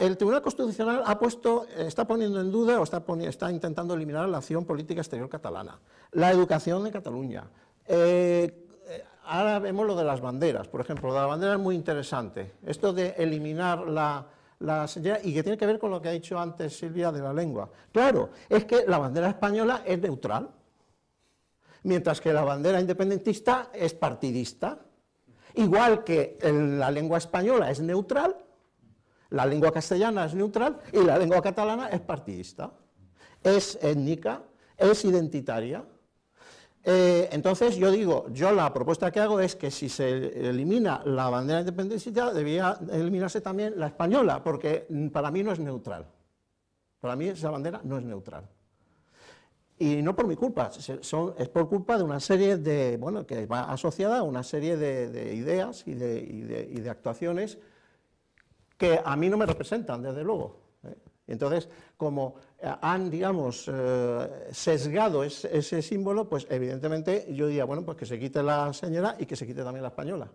el Tribunal Constitucional ha puesto, está poniendo en duda o está, intentando eliminar la acción política exterior catalana, la educación de Cataluña. Eh, eh, ahora vemos lo de las banderas, por ejemplo, la bandera es muy interesante. Esto de eliminar la, la y que tiene que ver con lo que ha dicho antes Silvia de la lengua. Claro, es que la bandera española es neutral, mientras que la bandera independentista es partidista. Igual que la lengua española es neutral, la lengua castellana es neutral y la lengua catalana es partidista, es étnica, es identitaria. Eh, entonces yo digo, yo la propuesta que hago es que si se elimina la bandera independencia debía eliminarse también la española, porque para mí no es neutral. Para mí esa bandera no es neutral. Y no por mi culpa, es por culpa de una serie de, bueno, que va asociada a una serie de, ideas y de actuaciones que a mí no me representan, desde luego. ¿eh? Entonces, como eh, han, digamos, eh, sesgado ese, ese símbolo, pues evidentemente yo diría, bueno, pues que se quite la señora y que se quite también la española.